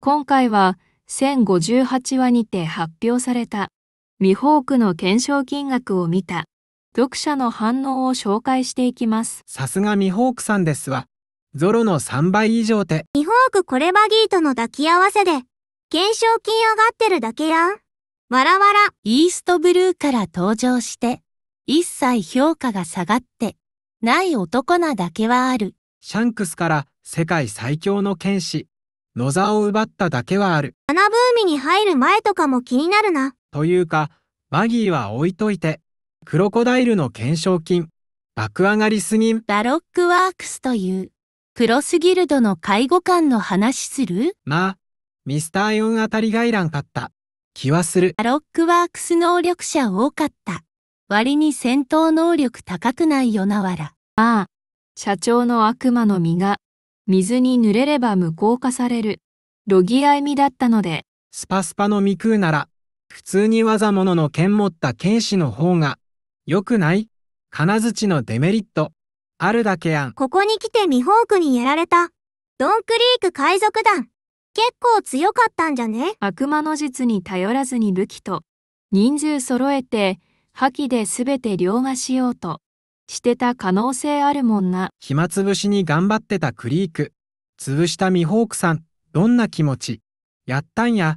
今回は1058話にて発表されたミホークの検証金額を見た読者の反応を紹介していきます。さすがミホークさんですわ。ゾロの3倍以上で。て。ミホークこれバギーとの抱き合わせで、懸賞金上がってるだけやん。わらわら。イーストブルーから登場して、一切評価が下がって、ない男なだけはある。シャンクスから世界最強の剣士、野沢を奪っただけはある。花ブーミに入る前とかも気になるな。というか、マギーは置いといて、クロコダイルの懸賞金、爆上がりすぎん。バロックワークスという、クロスギルドの介護官の話するまあ、ミスター4あたりがいらんかった。気はする。バロックワークス能力者多かった。割に戦闘能力高くないよなわら。まあ、社長の悪魔の実が水に濡れれば無効化される。ロギア意だったので、スパスパの未空なら、普通に技物の剣持った剣士の方が、良くない金槌のデメリット、あるだけやん。ここに来てミホークにやられた。ドンクリーク海賊団。結構強かったんじゃね悪魔の術に頼らずに武器と、人数揃えて、覇気で全て凌駕しようと。してた可能性あるもんな。暇つぶしに頑張ってたクリーク。潰したミホークさん、どんな気持ちやったんや。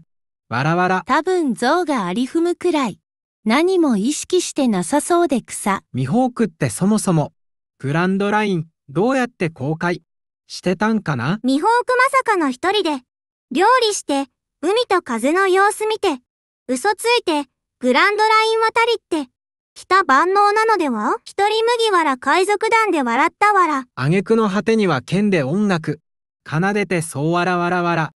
わらわら。多分象がありふむくらい。何も意識してなさそうで草。ミホークってそもそも、グランドライン、どうやって公開してたんかなミホークまさかの一人で、料理して、海と風の様子見て、嘘ついて、グランドライン渡りって、北万能なのでは一人麦わら海賊団で笑ったわら。挙句の果てには剣で音楽。奏でてそうわらわらわら。